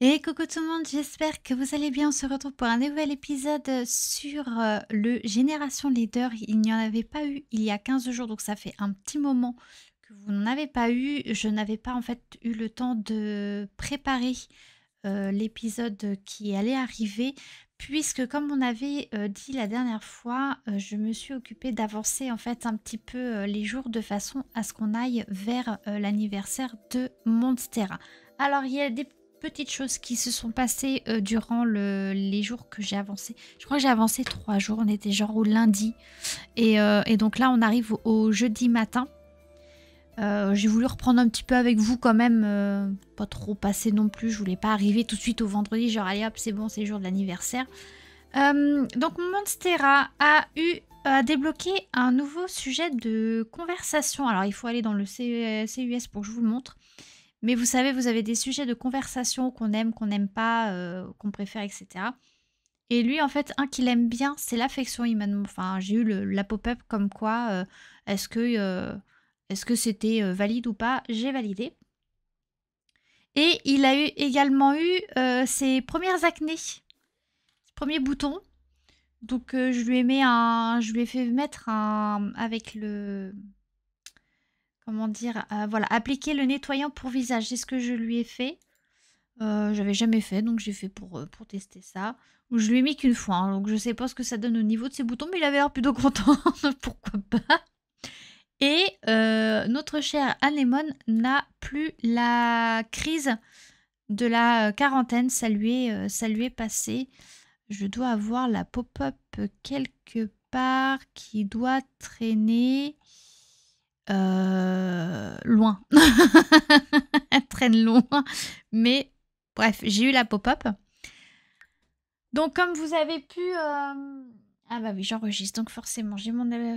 Et coucou tout le monde, j'espère que vous allez bien. On se retrouve pour un nouvel épisode sur euh, le Génération Leader. Il n'y en avait pas eu il y a 15 jours, donc ça fait un petit moment que vous n'en avez pas eu. Je n'avais pas en fait eu le temps de préparer euh, l'épisode qui allait arriver, puisque comme on avait euh, dit la dernière fois, je me suis occupée d'avancer en fait un petit peu les jours de façon à ce qu'on aille vers l'anniversaire de Monstera. Alors il y a des petites choses qui se sont passées euh, durant les jours que j'ai avancé. Je crois que j'ai avancé trois jours, on était genre au lundi. Et, euh, donc là, on arrive au, jeudi matin. Euh, j'ai voulu reprendre un petit peu avec vous quand même, pas trop passé non plus, je voulais pas arriver tout de suite au vendredi, genre allez hop, c'est bon, c'est jour de l'anniversaire. donc Monstera a eu débloqué un nouveau sujet de conversation. Alors il faut aller dans le CUS pour que je vous le montre. Mais vous savez, vous avez des sujets de conversation qu'on aime, qu'on n'aime pas, euh, qu'on préfère, etc. Et lui, en fait, un qu'il aime bien, c'est l'affection Enfin, j'ai eu la pop-up comme quoi, euh, est-ce que euh, est-ce que c'était valide ou pas J'ai validé. Et il a eu, également eu ses premières acnées, ses premiers boutons. Donc, je lui ai mis un, je lui ai fait mettre un avec le dire, euh, voilà, appliquer le nettoyant pour visage. C'est ce que je lui ai fait. Euh, J'avais jamais fait, donc j'ai fait pour, euh, pour tester ça. Ou je lui ai mis qu'une fois, hein, donc je sais pas ce que ça donne au niveau de ses boutons, mais il avait l'air plutôt content, pourquoi pas. Et euh, notre chère Anémone n'a plus la crise de la quarantaine, ça lui est, ça lui est passé. Je dois avoir la pop-up quelque part qui doit traîner. Euh, loin. Elle traîne loin. Mais bref, j'ai eu la pop-up. Donc comme vous avez pu... Euh, ah bah oui, j'enregistre. Donc forcément, j'ai mon, euh,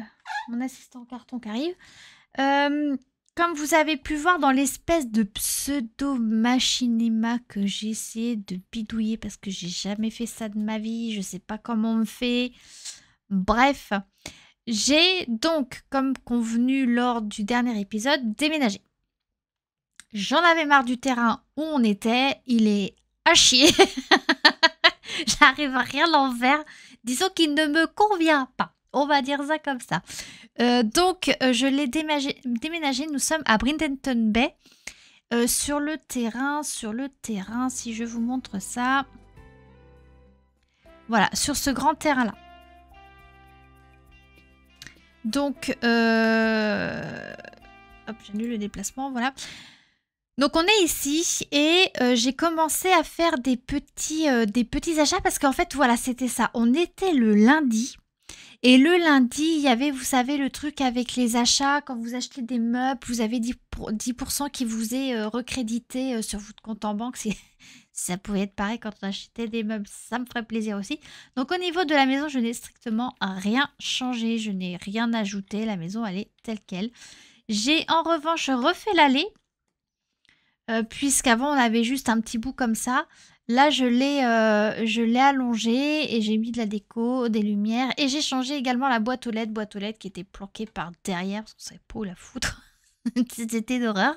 mon assistant carton qui arrive. comme vous avez pu voir dans l'espèce de pseudo-machinima que j'ai essayé de bidouiller parce que j'ai jamais fait ça de ma vie, je sais pas comment on fait. Bref, j'ai donc, comme convenu lors du dernier épisode, déménagé. J'en avais marre du terrain où on était, il est à chier. J'arrive à rien l'envers. Disons qu'il ne me convient pas. On va dire ça comme ça. Euh, donc, euh, je l'ai déménagé, Nous sommes à Brindenton Bay. Euh, sur le terrain, sur le terrain, si je vous montre ça. Voilà, sur ce grand terrain-là. Donc, euh... hop, le déplacement, voilà. Donc on est ici et euh, j'ai commencé à faire des petits, euh, des petits achats parce qu'en fait voilà c'était ça. On était le lundi et le lundi il y avait vous savez le truc avec les achats quand vous achetez des meubles vous avez 10%, 10 qui vous est euh, recrédité sur votre compte en banque ça pouvait être pareil quand on achetait des meubles, ça me ferait plaisir aussi. Donc au niveau de la maison, je n'ai strictement rien changé, je n'ai rien ajouté, la maison elle est telle qu'elle. J'ai en revanche refait l'allée, euh, puisqu'avant on avait juste un petit bout comme ça. Là, euh, je l'ai allongé et j'ai mis de la déco, des lumières. Et j'ai changé également la boîte aux lettres, boîte aux lettres qui était planquée par derrière, parce qu'on savait pas où la foutre. C'était d'horreur.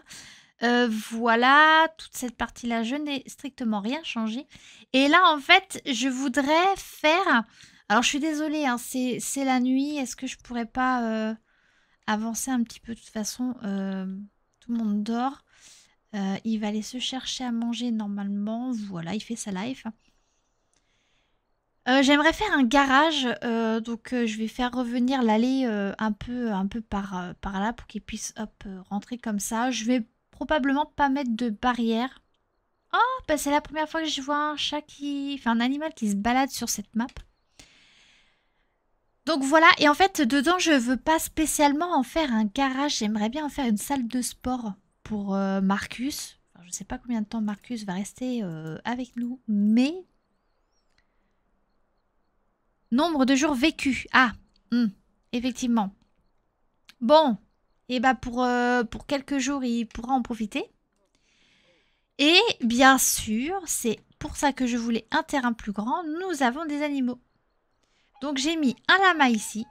Euh, voilà, toute cette partie-là, je n'ai strictement rien changé. Et là, en fait, je voudrais faire... Alors, je suis désolée, hein, c'est la nuit. Est-ce que je pourrais pas euh, avancer un petit peu De toute façon, euh, tout le monde dort. il va aller se chercher à manger normalement. Voilà, il fait sa life. j'aimerais faire un garage, donc je vais faire revenir l'allée un peu, un peu par, par là pour qu'il puisse rentrer comme ça. Je vais probablement pas mettre de barrière. Oh, bah, c'est la première fois que je vois un chat qui... Enfin, un animal qui se balade sur cette map. Donc voilà, et en fait, dedans, je veux pas spécialement en faire un garage. J'aimerais bien en faire une salle de sport pour euh, Marcus. Je je sais pas combien de temps Marcus va rester euh, avec nous, mais... Nombre de jours vécus. Ah, hmm, effectivement. Bon, et bah pour, euh, pour quelques jours, il pourra en profiter. Et bien sûr, c'est pour ça que je voulais un terrain plus grand, nous avons des animaux. Donc j'ai mis un lama ici,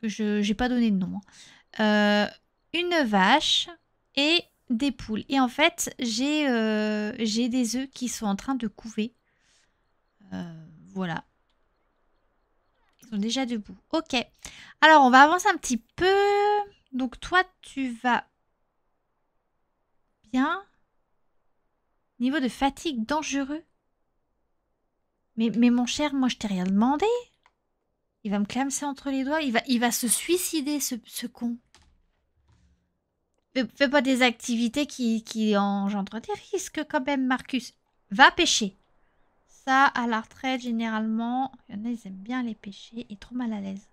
que je n'ai pas donné de nom, hein. euh, une vache et des poules. Et en fait, j'ai euh, des œufs qui sont en train de couver. voilà. Ils sont déjà debout. Ok. Alors, on va avancer un petit peu. Donc, toi, tu vas bien. Niveau de fatigue dangereux. Mais, mais mon cher, moi, je t'ai rien demandé. Il va me clamser entre les doigts. Il va, il va se suicider, ce, ce con. Fais, pas des activités qui, qui engendrent des risques, quand même, Marcus. Va pêcher. Ça, à la retraite, généralement, il y en a, ils aiment bien les pêcher et trop mal à l'aise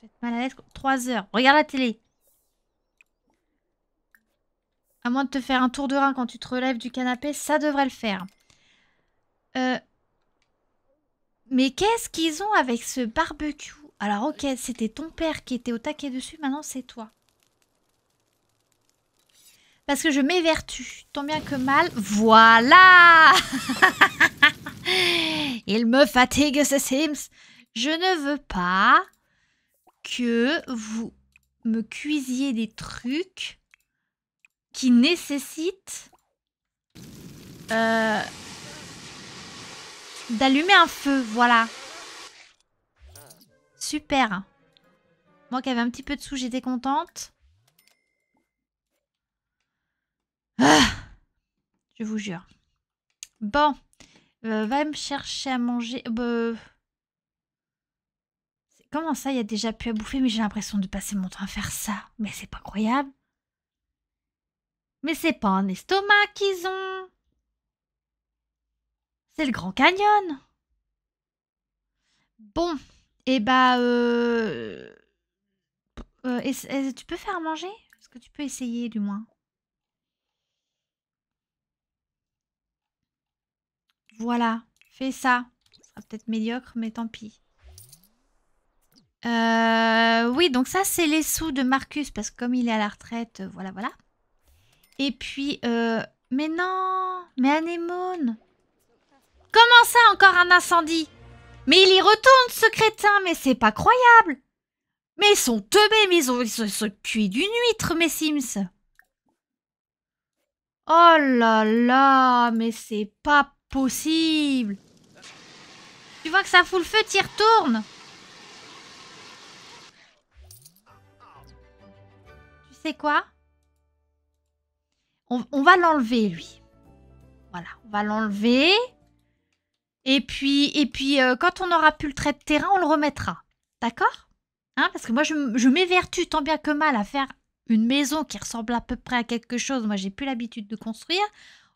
peut être mal à 3 heures. Regarde la télé. À moins de te faire un tour de rein quand tu te relèves du canapé, ça devrait le faire. Euh, mais qu'est-ce qu'ils ont avec ce barbecue Alors ok, c'était ton père qui était au taquet dessus, maintenant c'est toi. Parce que je m'évertue, tant bien que mal. Voilà Il me fatigue ce Sims. Je ne veux pas que vous me cuisiez des trucs qui nécessitent euh, d'allumer un feu, voilà. Super. Moi qui avais un petit peu de sous, j'étais contente. Ah, je vous jure. Bon, euh, va me chercher à manger. Euh, Comment ça, il y a déjà pu à bouffer, mais j'ai l'impression de passer mon temps à faire ça. Mais c'est pas croyable. Mais c'est pas un estomac qu'ils ont. C'est le Grand Canyon. Bon, et eh bah, ben, euh, euh, tu peux faire manger Est-ce que tu peux essayer du moins Voilà, fais ça. Ça sera peut-être médiocre, mais tant pis. Euh, oui, donc ça, c'est les sous de Marcus, parce que comme il est à la retraite, euh, voilà, voilà. Et puis, euh, mais non, mais Anémone Comment ça, encore un incendie Mais il y retourne, ce crétin, mais c'est pas croyable Mais ils sont teubés, mais ils, se, cuit d'une huître, mes Sims Oh là là, mais c'est pas possible Tu vois que ça fout le feu, tire retournes quoi on, va l'enlever, lui. Voilà, on va l'enlever. Et puis, et puis euh, quand on aura pu le trait de terrain, on le remettra. D'accord hein, Parce que moi, je, je m'évertue tant bien que mal à faire une maison qui ressemble à peu près à quelque chose. Moi, j'ai plus l'habitude de construire.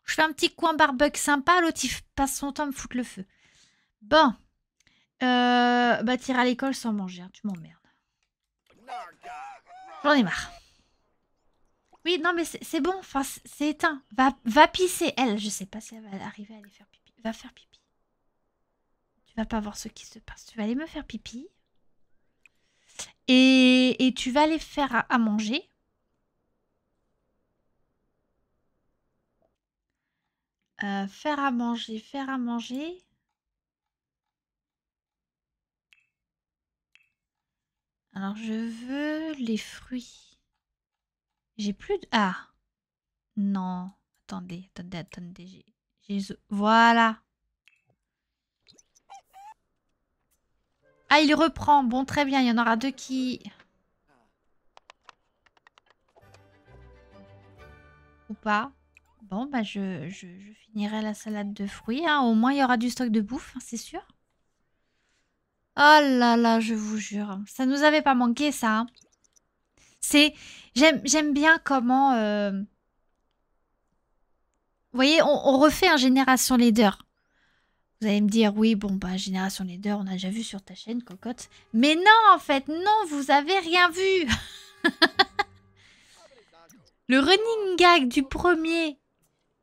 Je fais un petit coin barbecue sympa. L'autre, il passe son temps à me foutre le feu. Bon. Euh, bâtir bah, à l'école sans manger. Hein, tu m'emmerdes. J'en ai marre. Oui, non, mais c'est bon, enfin, c'est éteint. Va, va pisser, elle. Je sais pas si elle va arriver à aller faire pipi. Va faire pipi. Tu vas pas voir ce qui se passe. Tu vas aller me faire pipi. Et, et tu vas aller faire à, manger. Euh, faire à manger, faire à manger. Alors, je veux les fruits. J'ai plus de... Ah Non. Attendez, attendez, attendez. J'ai... Voilà Ah, il reprend. Bon, très bien. Il y en aura deux qui... Ou pas. Bon, bah je, je, finirai la salade de fruits. Hein. Au moins, il y aura du stock de bouffe, hein, c'est sûr. Oh là là, je vous jure. Ça nous avait pas manqué, ça. Hein. C'est j'aime bien comment euh, vous voyez, on, refait un génération leader. Vous allez me dire oui, bon bah génération leader, on a déjà vu sur ta chaîne cocotte. Mais non en fait, non, vous avez rien vu. Le running gag du premier,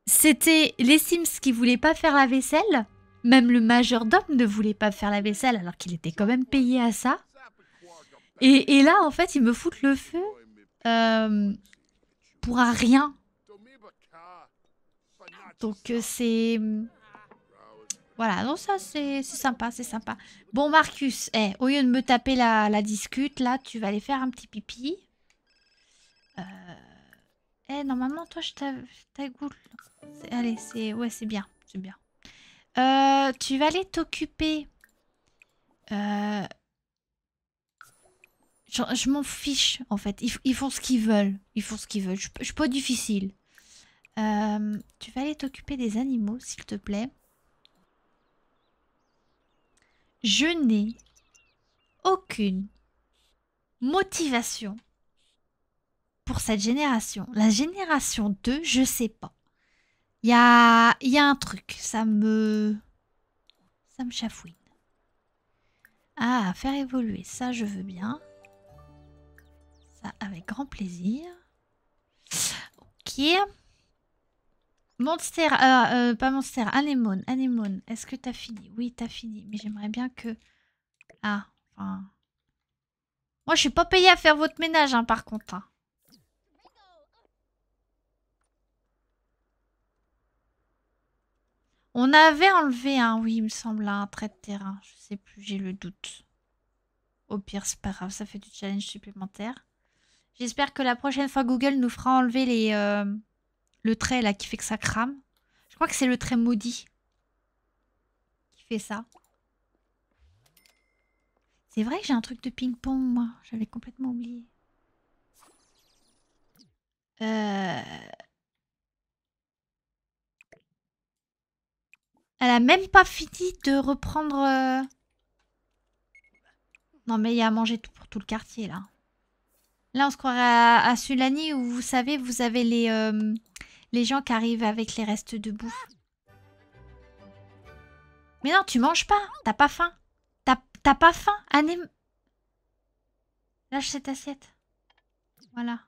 c'était les Sims qui voulaient pas faire la vaisselle. Même le majordome ne voulait pas faire la vaisselle alors qu'il était quand même payé à ça. Et, là, en fait, ils me foutent le feu euh, pour un rien. Donc, euh, c'est... Voilà, non, ça, c'est sympa, c'est sympa. Bon, Marcus, eh, au lieu de me taper la, discute, là, tu vas aller faire un petit pipi. Euh, eh, normalement, toi, je t'agoule. Allez, c'est... Ouais, c'est bien, c'est bien. tu vas aller t'occuper... Euh, je m'en fiche, en fait. Ils, font ce qu'ils veulent. Ils font ce qu'ils veulent. Je, suis pas difficile. Euh, tu vas aller t'occuper des animaux, s'il te plaît. Je n'ai aucune motivation pour cette génération. La génération 2, je sais pas. Il y a, y a un truc, ça me... Ça me chafouine. Ah, faire évoluer, ça je veux bien avec grand plaisir. Ok. Monster, euh, euh, pas Monster, Anémone, Anémone. Est-ce que t'as fini Oui, t'as fini. Mais j'aimerais bien que... Ah, Moi, je suis pas payée à faire votre ménage, hein, par contre. Hein. On avait enlevé un, hein, oui, il me semble, un trait de terrain. Je sais plus, j'ai le doute. Au pire, c'est pas grave, ça fait du challenge supplémentaire. J'espère que la prochaine fois Google nous fera enlever les, euh, le trait là qui fait que ça crame. Je crois que c'est le trait maudit qui fait ça. C'est vrai que j'ai un truc de ping-pong moi, j'avais complètement oublié. Euh, elle a même pas fini de reprendre... Euh, non mais il y a à manger tout pour tout le quartier là. Là, on se croirait à, Sulani où vous savez, vous avez les, euh, les gens qui arrivent avec les restes de bouffe. Mais non, tu manges pas. T'as pas faim. T'as pas faim. Lâche cette assiette. Voilà.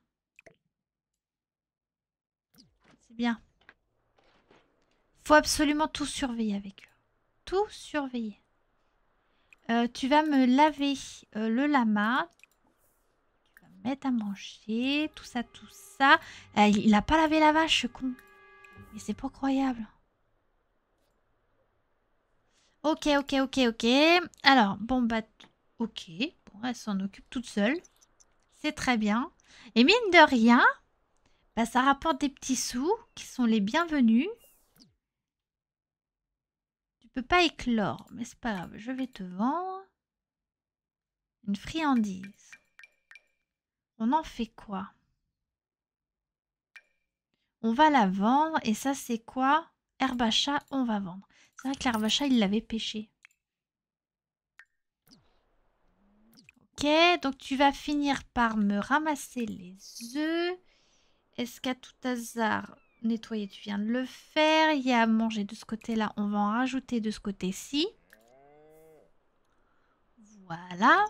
C'est bien. Faut absolument tout surveiller avec eux. Tout surveiller. Euh, tu vas me laver euh, le lama, mettre à manger, tout ça, tout ça. Euh, il n'a pas lavé la vache, con. Mais c'est pas croyable. Ok, ok, ok, ok. Alors, bon, bah, ok. Bon, elle s'en occupe toute seule. C'est très bien. Et mine de rien, bah, ça rapporte des petits sous qui sont les bienvenus. Tu peux pas éclore, mais c'est pas grave. Je vais te vendre une friandise on en fait quoi On va la vendre et ça c'est quoi Herbacha, on va vendre. C'est vrai que chat, il l'avait pêché. Ok, donc tu vas finir par me ramasser les œufs. Est-ce qu'à tout hasard, nettoyer, tu viens de le faire. Il y a à manger de ce côté-là, on va en rajouter de ce côté-ci. Voilà.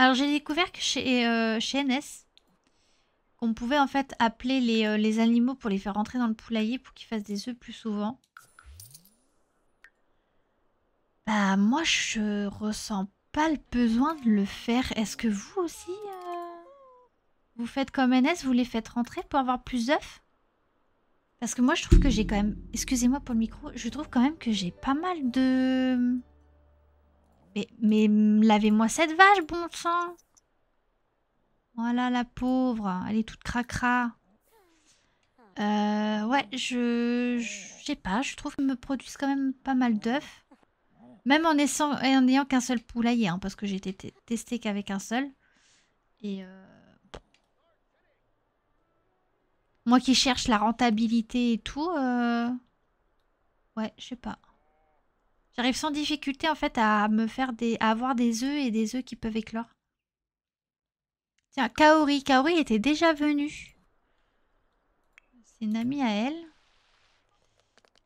Alors j'ai découvert que chez, euh, NS, on pouvait en fait appeler euh, les, animaux pour les faire rentrer dans le poulailler pour qu'ils fassent des œufs plus souvent. Bah moi je ressens pas le besoin de le faire. Est-ce que vous aussi euh, vous faites comme NS, vous les faites rentrer pour avoir plus d'œufs Parce que moi je trouve que j'ai quand même... Excusez-moi pour le micro, je trouve quand même que j'ai pas mal de... Mais, lavez-moi cette vache, bon sang Voilà oh la pauvre, elle est toute cracra. Euh, ouais, je... Je sais pas, je trouve qu'ils me produisent quand même pas mal d'œufs. Même en n'ayant qu'un seul poulailler, hein, parce que j'ai été testée qu'avec un seul. Et... Euh, moi qui cherche la rentabilité et tout, euh, ouais, je sais pas. J'arrive sans difficulté en fait à me faire des, à avoir des œufs et des œufs qui peuvent éclore. Tiens, Kaori, Kaori était déjà venue. C'est une amie à elle.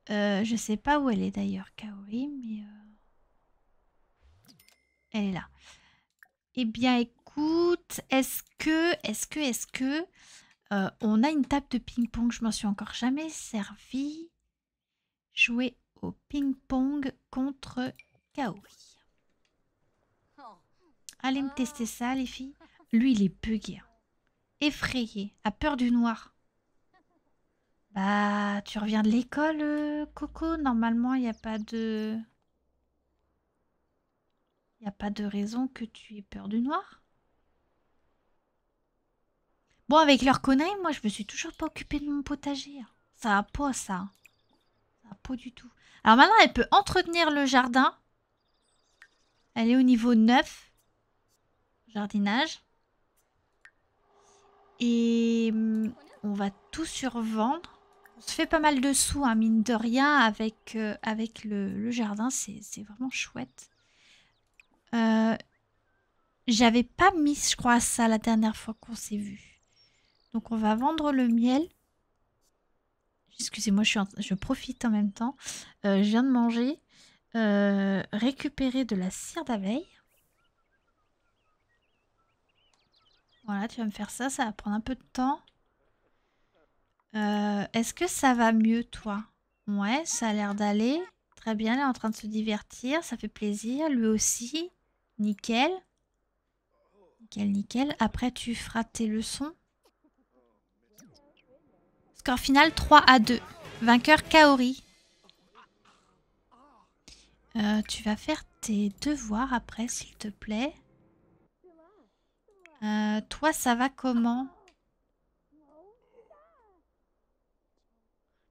Je euh, je sais pas où elle est d'ailleurs, Kaori, mais euh, elle est là. Eh bien, écoute, est-ce que, est-ce que, est-ce que, euh, on a une table de ping-pong Je m'en suis encore jamais servie. Jouer au ping-pong contre Kaori. Allez me tester ça, les filles. Lui, il est bugué. Hein. Effrayé, A peur du noir. Bah, tu reviens de l'école, euh, Coco Normalement, il n'y a pas de... Il n'y a pas de raison que tu aies peur du noir. Bon, avec leur connerie, moi, je me suis toujours pas occupée de mon potager. Hein. Ça a pas, ça. Ça a pas du tout. Alors maintenant, elle peut entretenir le jardin. Elle est au niveau 9. Jardinage. Et hum, on va tout survendre. On se fait pas mal de sous, à hein, mine de rien, avec, euh, avec le, jardin. C'est vraiment chouette. Euh, j'avais pas mis, je crois, ça la dernière fois qu'on s'est vu. Donc on va vendre le miel. Excusez-moi, je, profite en même temps. Euh, je viens de manger. Euh, récupérer de la cire d'abeille. Voilà, tu vas me faire ça, ça va prendre un peu de temps. Euh, est-ce que ça va mieux, toi Ouais, ça a l'air d'aller. Très bien, elle est en train de se divertir, ça fait plaisir. Lui aussi, nickel. Nickel, nickel. Après, tu feras tes leçons. Score final 3 à 2. Vainqueur Kaori. Euh, tu vas faire tes devoirs après, s'il te plaît. Euh, toi, ça va comment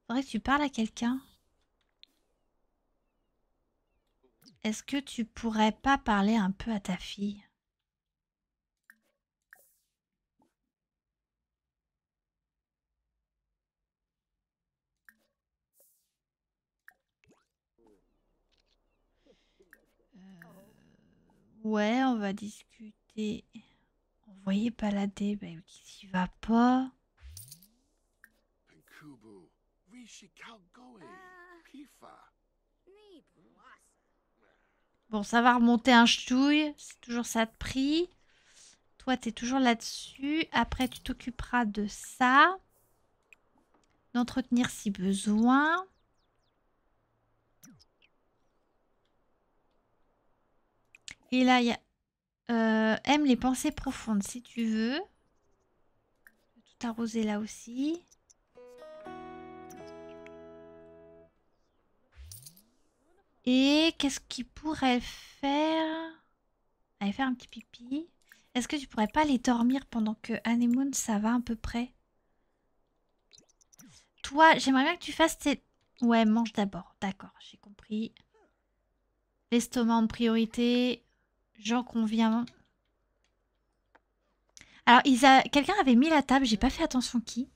Faudrait que tu parles à quelqu'un. Est-ce que tu pourrais pas parler un peu à ta fille Ouais, on va discuter. Envoyer balader, même qui va pas. Ah. Bon, ça va remonter un ch'touille, c'est toujours ça de prix. Toi, t'es toujours là-dessus. Après, tu t'occuperas de ça. D'entretenir si besoin. Et là, il y a... Euh, aime les pensées profondes, si tu veux. tout arroser là aussi. Et qu'est-ce qu'il pourrait faire Aller faire un petit pipi. Est-ce que tu pourrais pas les dormir pendant que Anemone, ça va à peu près Toi, j'aimerais bien que tu fasses tes... Ouais, mange d'abord. D'accord, j'ai compris. L'estomac en priorité. J'en conviens. Alors, quelqu'un avait mis la table, j'ai pas fait attention qui.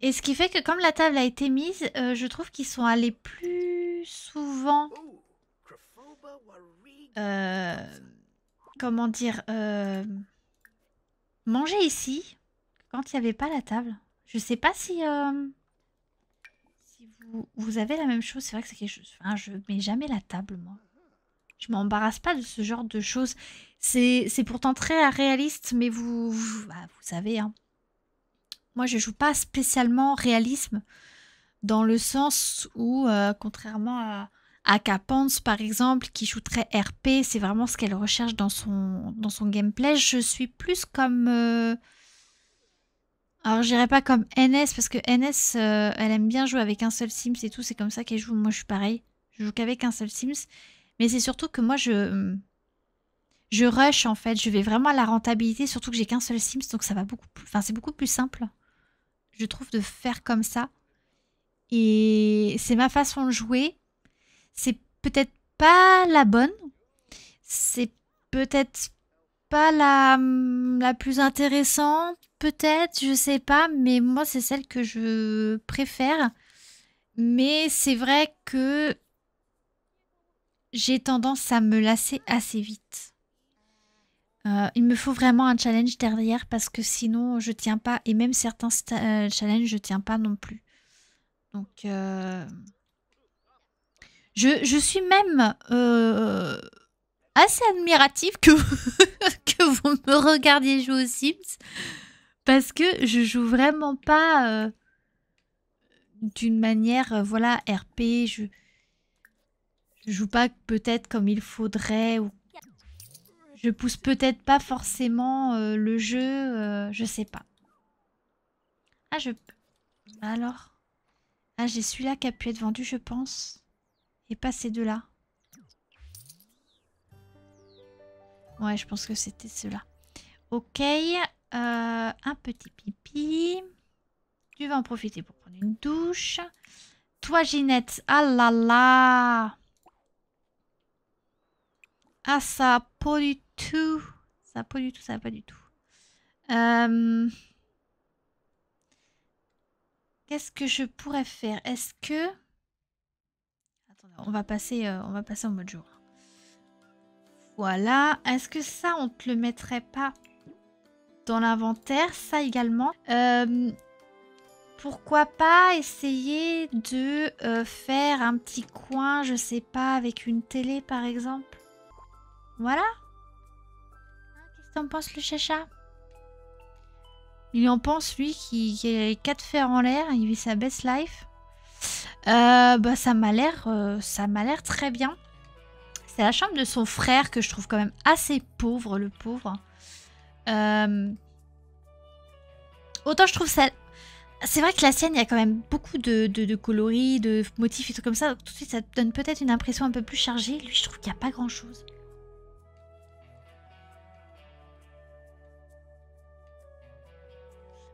Et ce qui fait que comme la table a été mise, euh, je trouve qu'ils sont allés plus souvent... Euh, comment dire euh, Manger ici, quand il n'y avait pas la table. Je sais pas si... si vous, avez la même chose, c'est vrai que c'est quelque chose... Enfin, je mets jamais la table, moi. Je m'embarrasse pas de ce genre de choses. C'est pourtant très réaliste, mais vous, bah, vous, savez, hein. moi je joue pas spécialement réalisme, dans le sens où, euh, contrairement à, à Capance par exemple, qui joue très RP, c'est vraiment ce qu'elle recherche dans son, dans son gameplay, je suis plus comme... Euh, alors je dirais pas comme NS, parce que NS, euh, elle aime bien jouer avec un seul Sims et tout, c'est comme ça qu'elle joue, moi je suis pareil, je joue qu'avec un seul Sims. Mais c'est surtout que moi, je, hum, je rush en fait. Je vais vraiment à la rentabilité, surtout que j'ai qu'un seul Sims, donc ça va beaucoup Enfin, c'est beaucoup plus simple, je trouve, de faire comme ça. Et c'est ma façon de jouer. C'est peut-être pas la bonne. C'est peut-être pas la, hum, la plus intéressante, peut-être, je sais pas, mais moi c'est celle que je préfère. Mais c'est vrai que j'ai tendance à me lasser assez vite. Euh, il me faut vraiment un challenge derrière parce que sinon je tiens pas et même certains euh, challenges je tiens pas non plus. Donc euh, je, je, suis même assez admirative que vous, que vous me regardiez jouer aux Sims parce que je joue vraiment pas d'une manière voilà RP. Je, je joue pas peut-être comme il faudrait ou je pousse peut-être pas forcément euh, le jeu, euh, je sais pas. Ah, je... peux. Alors Ah, j'ai celui-là qui a pu être vendu, je pense. Et pas ces deux-là. Ouais, je pense que c'était ceux-là. Ok, euh, un petit pipi. Tu vas en profiter pour prendre une douche. Toi, Ginette, ah là là ah, ça a pas du tout. Ça a pas du tout, ça a pas du tout. Euh, qu'est-ce que je pourrais faire Est-ce que... Attendez, on va passer, euh, on va passer en mode jour. Voilà. Est-ce que ça, on te le mettrait pas dans l'inventaire Ça également. Euh, pourquoi pas essayer de faire un petit coin, je sais pas, avec une télé par exemple voilà. Hein, qu'est-ce que t'en penses, le chacha Il en pense, lui, qui, est a quatre fers en l'air, il vit sa best life. Euh, bah, ça m'a l'air euh, m'a l'air très bien. C'est la chambre de son frère que je trouve quand même assez pauvre, le pauvre. Euh, autant je trouve ça... C'est vrai que la sienne, il y a quand même beaucoup de, coloris, de motifs et tout comme ça. tout de suite, ça donne peut-être une impression un peu plus chargée. Lui, je trouve qu'il n'y a pas grand-chose.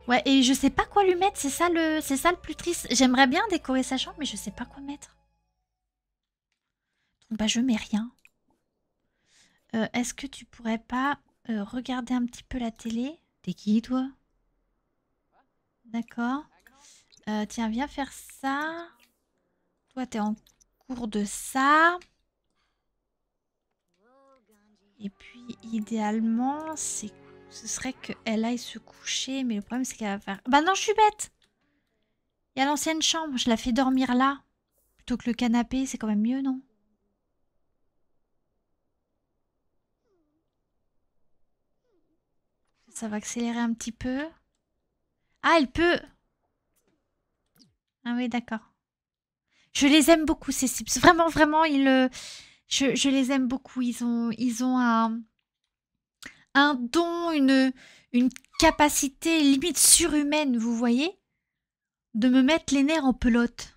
Ouais, et je sais pas quoi lui mettre, c'est ça, le... ça le plus triste. J'aimerais bien décorer sa chambre, mais je sais pas quoi mettre. Donc bah je mets rien. Euh, est-ce que tu pourrais pas euh, regarder un petit peu la télé T'es qui toi D'accord. Euh, tiens, viens faire ça. Toi, t'es en cours de ça. Et puis, idéalement, c'est ce serait qu'elle aille se coucher, mais le problème c'est qu'elle va faire... Bah non, je suis bête Il y a l'ancienne chambre, je la fais dormir là. Plutôt que le canapé, c'est quand même mieux, non Ça va accélérer un petit peu. Ah, elle peut Ah oui, d'accord. Je les aime beaucoup, ces cibles. Vraiment, vraiment, ils... Euh, je, je les aime beaucoup. Ils ont, ils ont un un don, une, une capacité limite surhumaine, vous voyez, de me mettre les nerfs en pelote.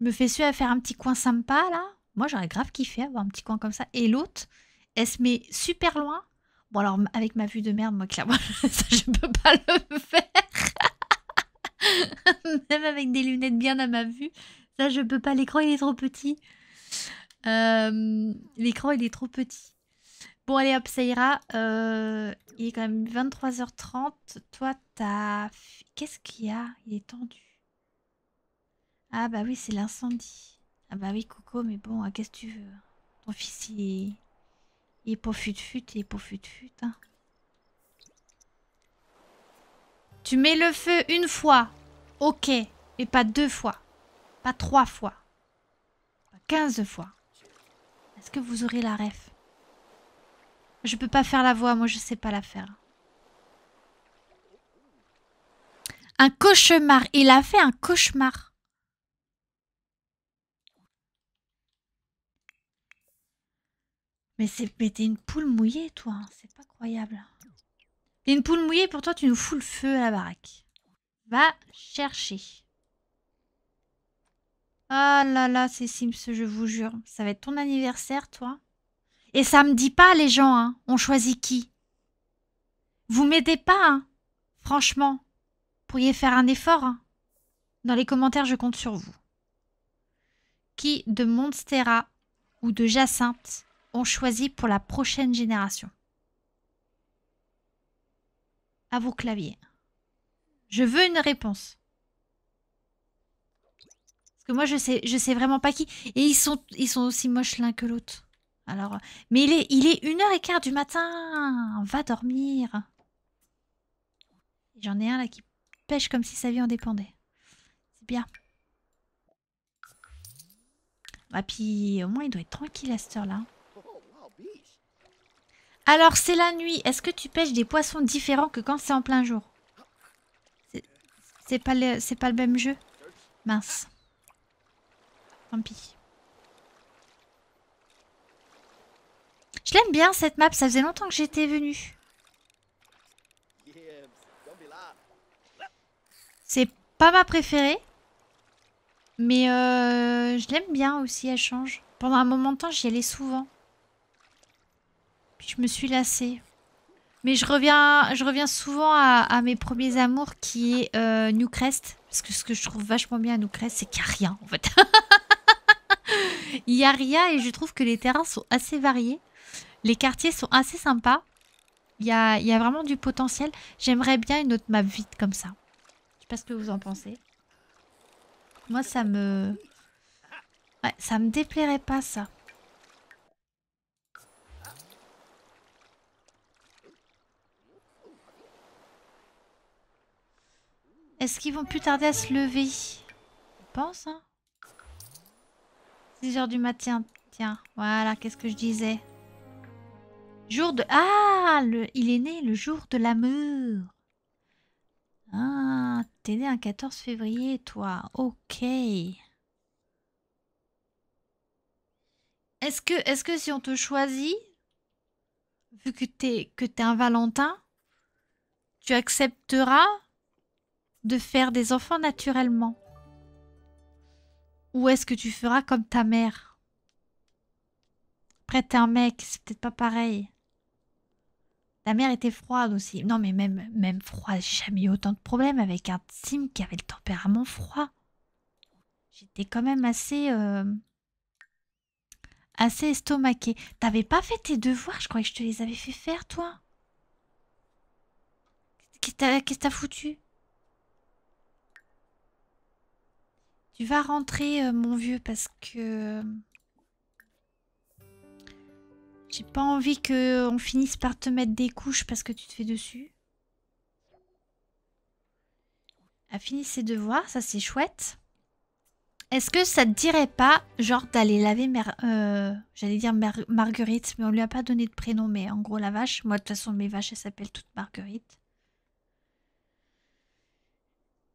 Je me fais suer à faire un petit coin sympa, là. Moi, j'aurais grave kiffé avoir un petit coin comme ça. Et l'autre, elle se met super loin. Bon, alors, avec ma vue de merde, moi, clairement, ça, je peux pas le faire. Même avec des lunettes bien à ma vue. Ça, je peux pas. L'écran, il est trop petit. Euh, l'écran, il est trop petit. Bon, allez, hop, ça euh, il est quand même 23h30. Toi, t'as... Qu'est-ce qu'il y a Il est tendu. Ah bah oui, c'est l'incendie. Ah bah oui, Coco, mais bon, hein, qu'est-ce que tu veux Ton fils, il est... Il est pour fut-fut, il est pour fut-fut, hein. Tu mets le feu une fois. Ok. Mais pas deux fois. Pas trois fois. Pas quinze fois. Est-ce que vous aurez la ref je peux pas faire la voix, moi je sais pas la faire. Un cauchemar. Il a fait un cauchemar. Mais t'es une poule mouillée, toi. Hein. C'est pas croyable. T'es une poule mouillée, pour toi, tu nous fous le feu à la baraque. Va chercher. Ah là là, c'est Sims, je vous jure. Ça va être ton anniversaire, toi. Et ça me dit pas, les gens, hein, on choisit qui. Vous m'aidez pas, hein, franchement. Pourriez faire un effort. Hein. Dans les commentaires, je compte sur vous. Qui de Monstera ou de Jacinthe ont choisi pour la prochaine génération À vos claviers. Je veux une réponse. Parce que moi, je sais, je sais vraiment pas qui. Et ils sont aussi moches l'un que l'autre. Alors, mais il est, il est une heure et quart du matin. Va dormir. J'en ai un là qui pêche comme si sa vie en dépendait. C'est bien. Ah puis au moins il doit être tranquille à cette heure-là. Alors c'est la nuit. Est-ce que tu pêches des poissons différents que quand c'est en plein jour C'est pas c'est pas le même jeu. Mince. Tant pis. Je l'aime bien cette map, ça faisait longtemps que j'étais venue. C'est pas ma préférée. Mais euh, je l'aime bien aussi, elle change. Pendant un moment de temps, j'y allais souvent. Puis je me suis lassée. Mais je reviens, je reviens souvent à, mes premiers amours qui est euh, Newcrest. Parce que ce que je trouve vachement bien à Newcrest, c'est qu'il n'y a rien en fait. Il n'y a rien et je trouve que les terrains sont assez variés. Les quartiers sont assez sympas. Il y a, vraiment du potentiel. J'aimerais bien une autre map vide comme ça. Je sais pas ce que vous en pensez. Moi, ça me... Ouais, ça me déplairait pas, ça. Est-ce qu'ils vont plus tarder à se lever Je pense, hein 6 heures du matin. Tiens, voilà, qu'est-ce que je disais Jour de... Ah Il est né le jour de l'amour. Ah, t'es né un 14 février, toi. Ok. Est-ce que, est que si on te choisit, vu que t'es que es un Valentin, tu accepteras de faire des enfants naturellement Ou est-ce que tu feras comme ta mère Après, t'es un mec, c'est peut-être pas pareil. La mer était froide aussi. Non, mais même, même froide, j'ai jamais eu autant de problèmes avec un team qui avait le tempérament froid. J'étais quand même assez. Euh, assez estomaquée. T'avais pas fait tes devoirs, je croyais que je te les avais fait faire, toi. Qu'est-ce que t'as foutu Tu vas rentrer, euh, mon vieux, parce que. J'ai pas envie qu'on finisse par te mettre des couches parce que tu te fais dessus. A fini ses devoirs, ça c'est chouette. Est-ce que ça te dirait pas, genre, d'aller laver... Euh, j'allais dire Marguerite, mais on lui a pas donné de prénom, mais en gros la vache. Moi, de toute façon, mes vaches, elles s'appellent toutes Marguerite.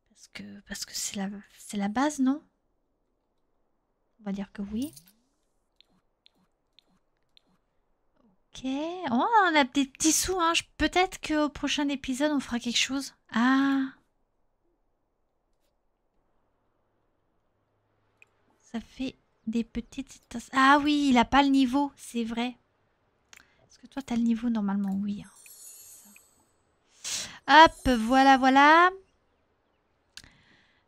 Parce que c'est parce que la, la base, non On va dire que oui. Ok. on oh, a des petits sous, hein. Peut-être qu'au prochain épisode, on fera quelque chose. Ah. Ça fait des petites... Ah oui, il a pas le niveau, c'est vrai. Est-ce que toi, tu as le niveau Normalement, oui. Hein. Hop, voilà, voilà.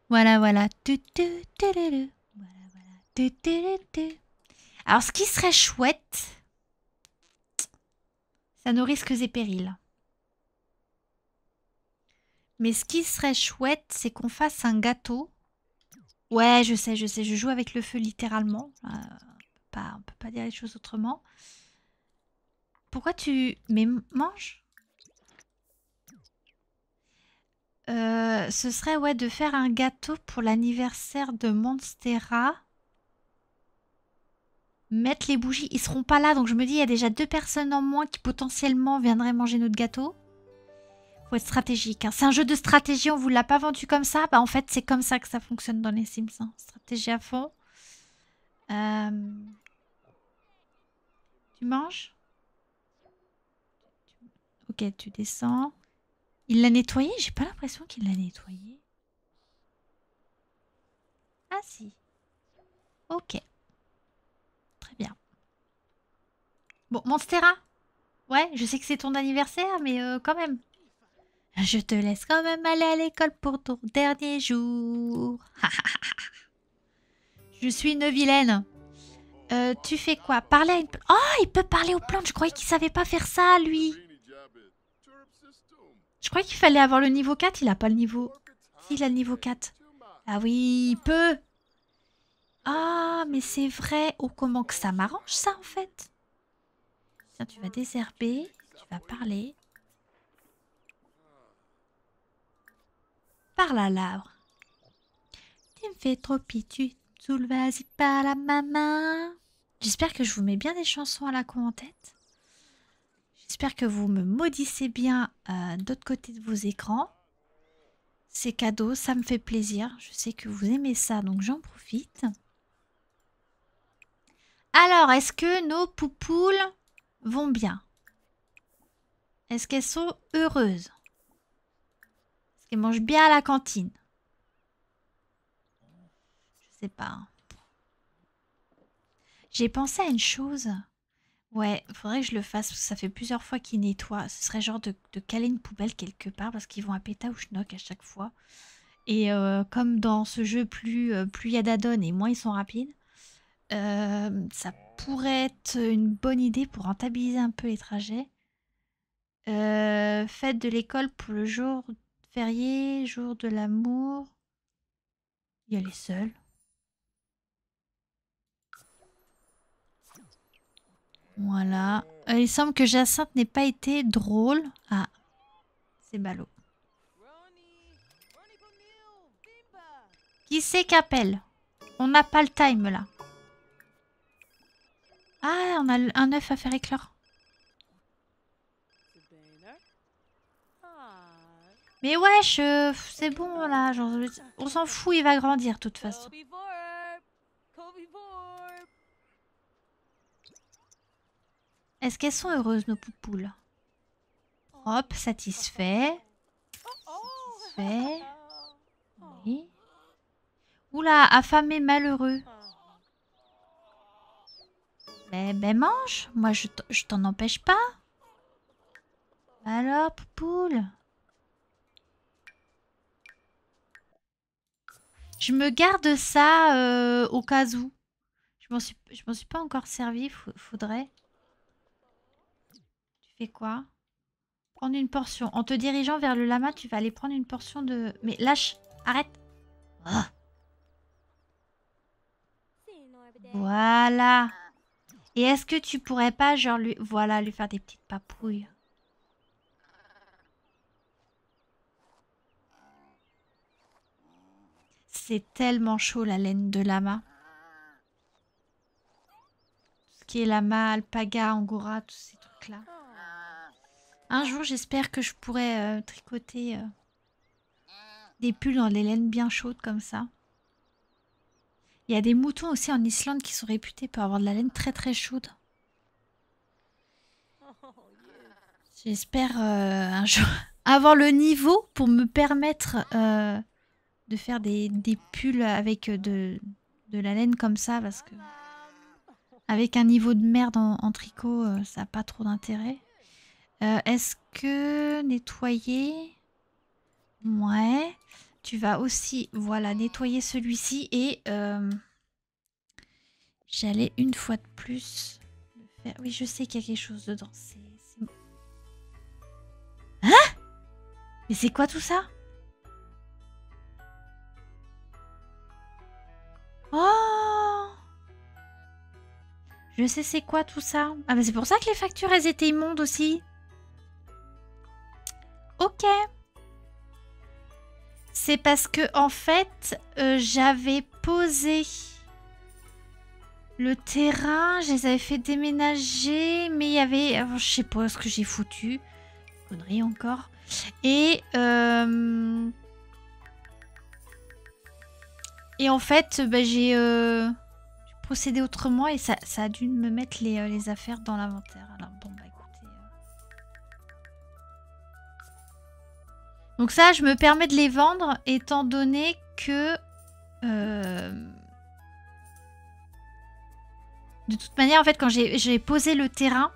Voilà, voilà. Voilà, voilà. Alors, ce qui serait chouette... Ça nos risques et périls. Mais ce qui serait chouette, c'est qu'on fasse un gâteau. Ouais, je sais, je sais, je joue avec le feu littéralement. Euh, pas, on peut pas dire les choses autrement. Pourquoi tu... Mais mange euh, Ce serait ouais de faire un gâteau pour l'anniversaire de Monstera mettre les bougies. Ils seront pas là, donc je me dis, il y a déjà deux personnes en moins qui potentiellement viendraient manger notre gâteau. Faut être stratégique. Hein. C'est un jeu de stratégie, on vous l'a pas vendu comme ça. Bah en fait, c'est comme ça que ça fonctionne dans les Sims. Hein. Stratégie à fond. Euh, tu manges Ok, tu descends. Il l'a nettoyé J'ai pas l'impression qu'il l'a nettoyé. Ah si. Ok. Bon, Monstera Ouais, je sais que c'est ton anniversaire, mais euh, quand même. Je te laisse quand même aller à l'école pour ton dernier jour. je suis une vilaine. Euh, tu fais quoi Parler à une... Oh, il peut parler aux plantes. Je croyais qu'il savait pas faire ça, lui. Je croyais qu'il fallait avoir le niveau 4. Il a pas le niveau... il a le niveau 4. Ah oui, il peut. Ah, mais c'est vrai. Oh, comment que ça m'arrange, ça, en fait tu vas désherber, tu vas parler. Parle à l'arbre. Tu me fais trop pitié, soule vas-y pas la main. J'espère que je vous mets bien des chansons à la con en tête. J'espère que vous me maudissez bien euh, d'autre côté de vos écrans. C'est cadeau, ça me fait plaisir. Je sais que vous aimez ça, donc j'en profite. Alors, est-ce que nos poupoules vont bien Est-ce qu'elles sont heureuses Est-ce qu'elles mangent bien à la cantine Je sais pas. Hein. J'ai pensé à une chose. Ouais, faudrait que je le fasse ça fait plusieurs fois qu'ils nettoient. Ce serait genre de, caler une poubelle quelque part parce qu'ils vont à péta ou schnock à chaque fois. Et euh, comme dans ce jeu, euh, plus il y a d'addons et moins ils sont rapides, euh, ça pourrait être une bonne idée pour rentabiliser un peu les trajets. Euh, fête de l'école pour le jour férié, jour de l'amour. Y aller seul. Voilà. Euh, il semble que Jacinthe n'ait pas été drôle. Ah, c'est ballot. Qui c'est qu'appelle On n'a pas le time là. Ah, on a un œuf à faire éclore. Mais wesh, ouais, euh, c'est bon là, on s'en fout, il va grandir de toute façon. Est-ce qu'elles sont heureuses nos poupoules Hop, satisfait. Satisfait. Oh, oh. Oui. Oula, affamé malheureux. Ben, mange, moi je t'en empêche pas. Alors, poule, Je me garde ça euh, au cas où. Je m'en suis, pas encore servi, faudrait. Tu fais quoi Prendre une portion. En te dirigeant vers le lama, tu vas aller prendre une portion de... Mais lâche Arrête ah. Voilà et est-ce que tu pourrais pas, genre, lui, voilà, lui faire des petites papouilles C'est tellement chaud la laine de lama. Tout ce qui est lama, alpaga, angora, tous ces trucs-là. Un jour, j'espère que je pourrais euh, tricoter euh, des pulls dans des laines bien chaudes comme ça. Il y a des moutons aussi en Islande qui sont réputés pour avoir de la laine très très chaude. J'espère euh, un jour avoir le niveau pour me permettre euh, de faire des, des, pulls avec euh, de, de la laine comme ça parce que avec un niveau de merde en, tricot, ça n'a pas trop d'intérêt. Est-ce que nettoyer Ouais. Tu vas aussi, voilà, nettoyer celui-ci et euh, j'allais une fois de plus le faire. Oui, je sais qu'il y a quelque chose dedans. C'est. Hein Mais c'est quoi tout ça Oh Je sais c'est quoi tout ça. Ah mais c'est pour ça que les factures elles étaient immondes aussi. Ok. C'est parce que en fait, euh, j'avais posé le terrain, je les avais fait déménager, mais il y avait, euh, je sais pas ce que j'ai foutu, connerie encore. Et euh, et en fait, bah, j'ai procédé autrement et ça, a dû me mettre les, les affaires dans l'inventaire. Alors Donc ça, je me permets de les vendre étant donné que... Euh, de toute manière, en fait, quand j'ai posé le terrain,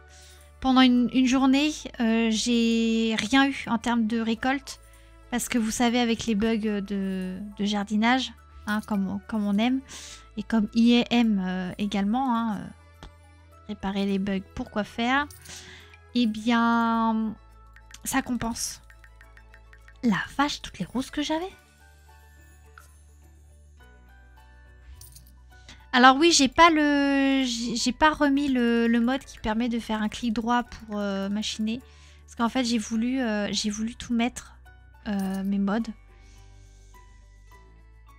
pendant une, journée, euh, j'ai rien eu en termes de récolte. Parce que vous savez, avec les bugs de, jardinage, hein, comme, on, aime, et comme IEM euh, également, hein, réparer les bugs, pourquoi faire Eh bien, ça compense. La vache, toutes les roses que j'avais Alors oui, j'ai pas le, j'ai pas remis le, mode qui permet de faire un clic droit pour euh, machiner, parce qu'en fait j'ai voulu, euh, j'ai voulu tout mettre euh, mes modes.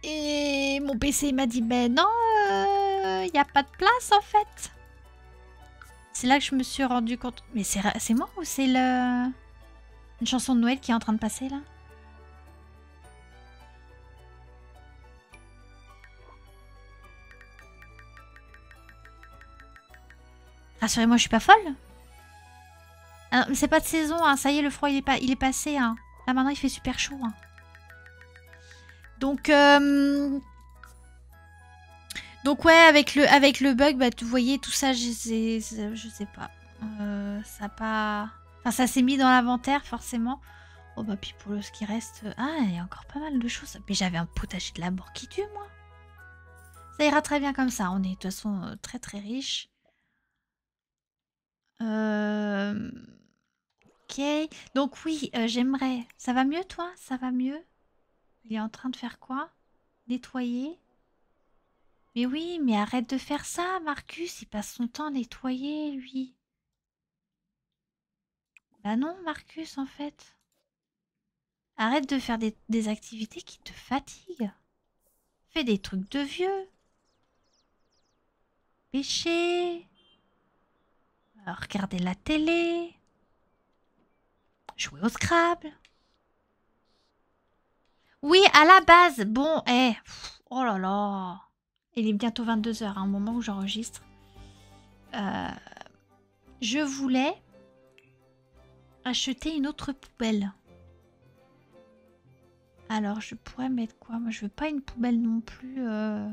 Et mon PC m'a dit ben non, il n'y a pas de place en fait. C'est là que je me suis rendu compte. Mais c'est moi ou c'est le une chanson de Noël qui est en train de passer là Rassurez-moi, je suis pas folle ah C'est pas de saison, hein. ça y est, le froid il est, pas, il est passé. Hein. Là maintenant il fait super chaud. Hein. Donc... Euh, donc ouais, avec le, avec le bug, bah, vous voyez, tout ça, je sais, je sais pas. Euh, ça pas ça s'est mis dans l'inventaire, forcément. Oh bah, puis pour ce qui reste... Euh, ah, il y a encore pas mal de choses. Mais j'avais un potager de la mort qui tue, moi. Ça ira très bien comme ça. On est de toute façon euh, très très riche. Euh, ok. Donc oui, j'aimerais... Ça va mieux, toi Ça va mieux Il est en train de faire quoi Nettoyer mais oui, mais arrête de faire ça, Marcus. Il passe son temps à nettoyer, lui. Bah non, Marcus, en fait. Arrête de faire des, activités qui te fatiguent. Fais des trucs de vieux. Pêcher. Euh, regarder la télé. Jouer au Scrabble. Oui, à la base. Bon, eh. Oh là là. Il est bientôt 22h, à un moment où j'enregistre. Euh, je voulais acheter une autre poubelle. Alors, je pourrais mettre quoi Moi, je veux pas une poubelle non plus. Euh.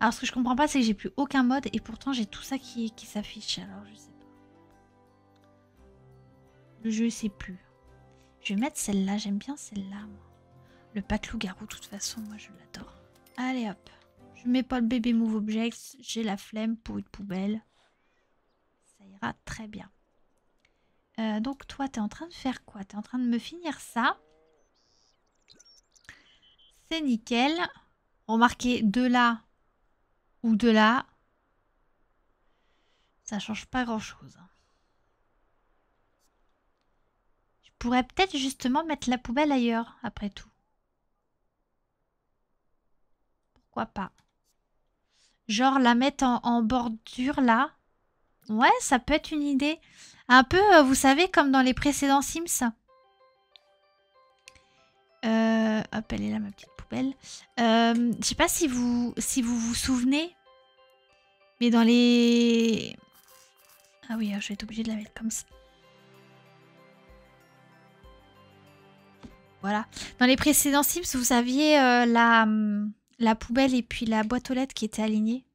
Alors, ce que je comprends pas, c'est que j'ai plus aucun mode et pourtant j'ai tout ça qui, qui s'affiche. Alors, je sais pas. Je sais plus. Je vais mettre celle-là. J'aime bien celle-là. Le patelou garou de toute façon, moi, je l'adore. Allez, hop. Je mets pas le bébé Move Objects. J'ai la flemme pour une poubelle. Ça ira très bien. Euh, donc toi, t'es en train de faire quoi T'es en train de me finir ça. C'est nickel. Remarquez, de là ou de là, ça change pas grand-chose. Je pourrais peut-être justement mettre la poubelle ailleurs, après tout. Pourquoi pas Genre la mettre en bordure là. Ouais, ça peut être une idée. Un peu, euh, vous savez, comme dans les précédents Sims. Euh, hop, elle est là, ma petite poubelle. Je euh, Je sais pas si vous, si vous vous souvenez, mais dans les... Ah oui, je vais être obligée de la mettre comme ça. Voilà. Dans les précédents Sims, vous aviez la, la poubelle et puis la boîte aux lettres qui étaient alignées.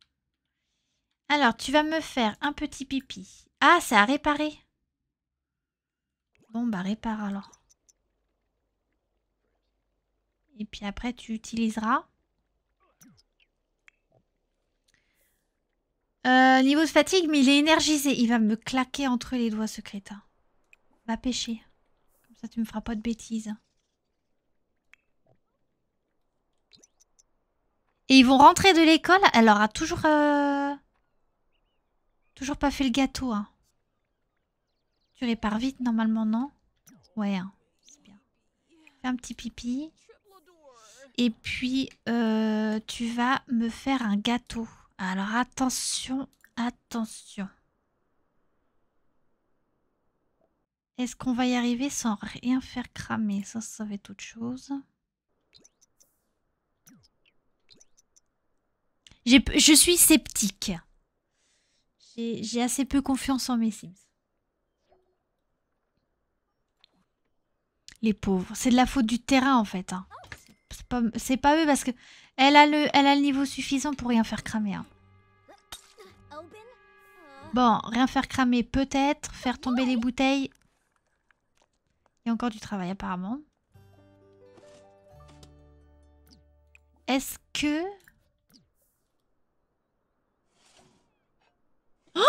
Alors, tu vas me faire un petit pipi. Ah, ça à réparé. Bon, bah répare alors. Et puis après, tu utiliseras. Euh, niveau de fatigue, mais il est énergisé. Il va me claquer entre les doigts, ce crétin. Va pêcher. Comme ça, tu me feras pas de bêtises. Et ils vont rentrer de l'école. Elle aura toujours... Euh, Toujours pas fait le gâteau, hein. Tu répares vite, normalement, non Ouais, hein. c'est bien. Fais un petit pipi. Et puis, euh, tu vas me faire un gâteau. Alors, attention, attention. Est-ce qu'on va y arriver sans rien faire cramer Ça, ça toute être chose. Je suis sceptique. J'ai assez peu confiance en mes Sims. Les pauvres. C'est de la faute du terrain, en fait. Hein. C'est pas, eux, parce que... Elle a, le, niveau suffisant pour rien faire cramer. Hein. Bon, rien faire cramer peut-être, faire tomber les bouteilles. Il y a encore du travail apparemment. Est-ce que... Oh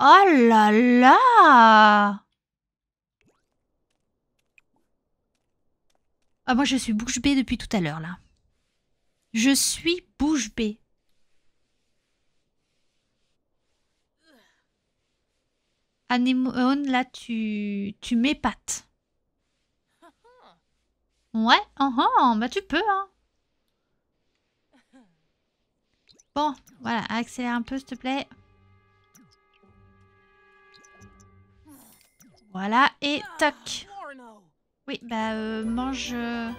Oh là là Ah moi je suis bouche bée depuis tout à l'heure là. Je suis bouche bée. Anémone, là tu, tu m'épates. Ouais, uh bah tu peux hein. Bon, voilà, accélère un peu s'il te plaît. Voilà, et toc Oui, bah euh, mange... Euh,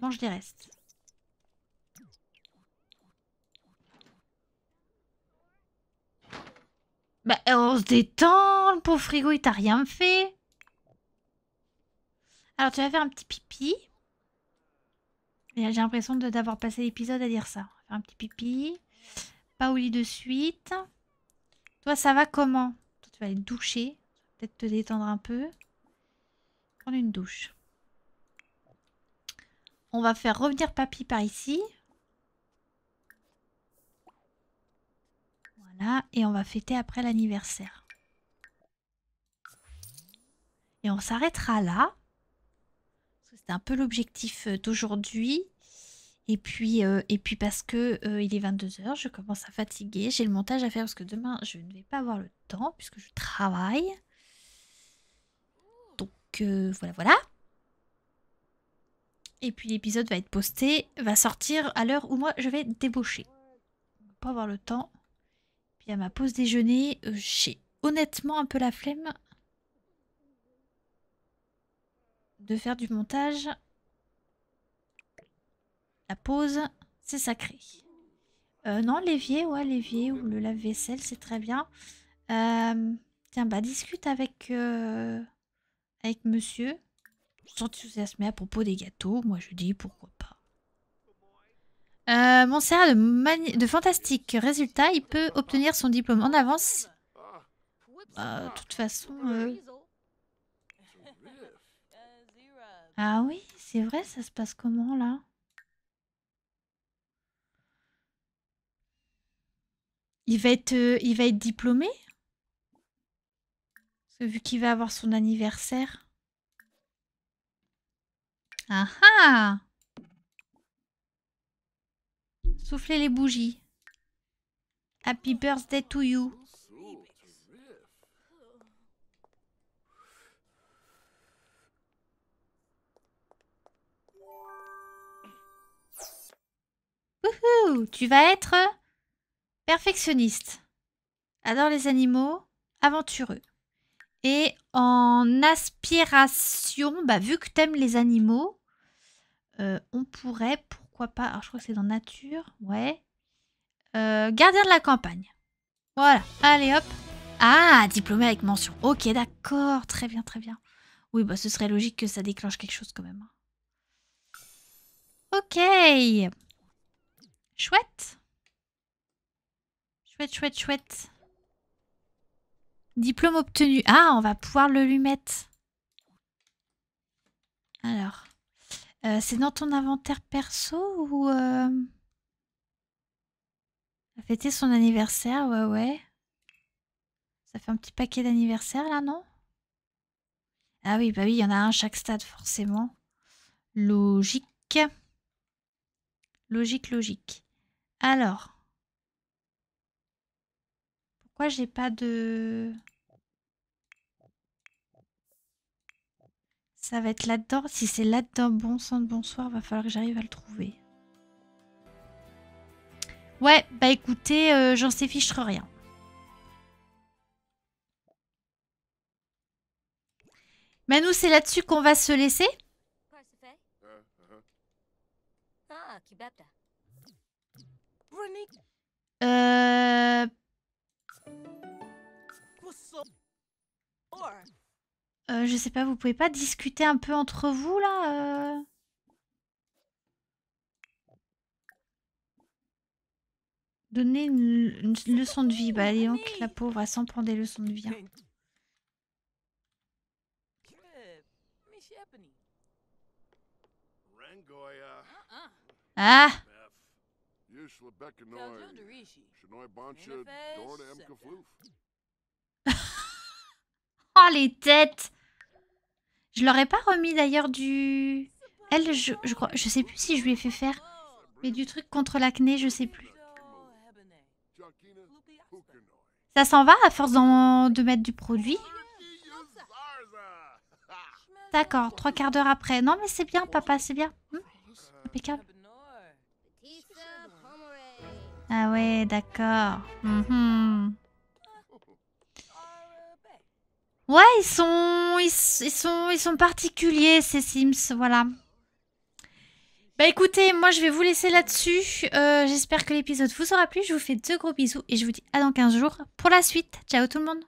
mange des restes. Bah euh, on se détend, le pauvre frigo il t'a rien fait Alors tu vas faire un petit pipi. J'ai l'impression d'avoir passé l'épisode à dire ça un petit pipi. Pas au lit de suite. Toi, ça va comment tu vas aller te doucher. Peut-être te détendre un peu. Prendre une douche. On va faire revenir papy par ici. Voilà. Et on va fêter après l'anniversaire. Et on s'arrêtera là. c'est un peu l'objectif euh, d'aujourd'hui. Et puis, euh, et puis parce que euh, il est 22h, je commence à fatiguer, j'ai le montage à faire parce que demain je ne vais pas avoir le temps puisque je travaille. Donc euh, voilà, voilà. Et puis l'épisode va être posté, va sortir à l'heure où moi je vais débaucher. Pas avoir le temps. Puis à ma pause déjeuner, j'ai honnêtement un peu la flemme de faire du montage pause, c'est sacré. Euh, non, l'évier, ouais, l'évier ou le lave-vaisselle, c'est très bien. Euh, tiens, bah discute avec, euh, avec monsieur. S'enthousiasmer à propos des gâteaux, moi je dis pourquoi pas. Euh, mon serre de, de fantastique résultat, il peut obtenir son diplôme en avance. Bah, de toute façon... Ah oui, c'est vrai, ça se passe comment là Il va être, euh, il va être diplômé Vu qu'il va avoir son anniversaire. Ah ah Soufflez les bougies. Happy birthday to you. Wouhou Tu vas être Perfectionniste. Adore les animaux. Aventureux. Et en aspiration, bah, vu que t'aimes les animaux, euh, on pourrait, pourquoi pas, alors je crois que c'est dans nature, ouais. Euh, gardien de la campagne. Voilà, allez hop. Ah, diplômé avec mention. Ok, d'accord, très bien, très bien. Oui, bah ce serait logique que ça déclenche quelque chose quand même. Ok. Chouette. Chouette, chouette, Diplôme obtenu. Ah, on va pouvoir le lui mettre. Alors, euh, c'est dans ton inventaire perso ou... Euh... Fêter son anniversaire, ouais, ouais. Ça fait un petit paquet d'anniversaire là, non Ah oui, bah oui, il y en a un à chaque stade, forcément. Logique. Logique, logique. Alors, j'ai pas de... Ça va être là-dedans. Si c'est là-dedans, bon sang de bonsoir, va falloir que j'arrive à le trouver. Ouais, bah écoutez, euh, j'en sais fichtre rien. nous c'est là-dessus qu'on va se laisser Euh, je sais pas, vous pouvez pas discuter un peu entre vous là euh Donner une, leçon de vie. Bah donc, la pauvre, elle s'en prend des leçons de vie. Hein. Ah oh, les têtes Je l'aurais pas remis d'ailleurs du... Elle, je, crois... Je sais plus si je lui ai fait faire. Mais du truc contre l'acné, je sais plus. Ça s'en va à force de mettre du produit D'accord, trois quarts d'heure après. Non mais c'est bien papa, c'est bien. Hum, impeccable. Ah ouais, d'accord. Mhm. Ouais, ils sont, ils, sont, ils sont particuliers, ces Sims, voilà. Bah écoutez, moi je vais vous laisser là-dessus. Euh, j'espère que l'épisode vous aura plu. Je vous fais deux gros bisous et je vous dis à dans 15 jours pour la suite. Ciao tout le monde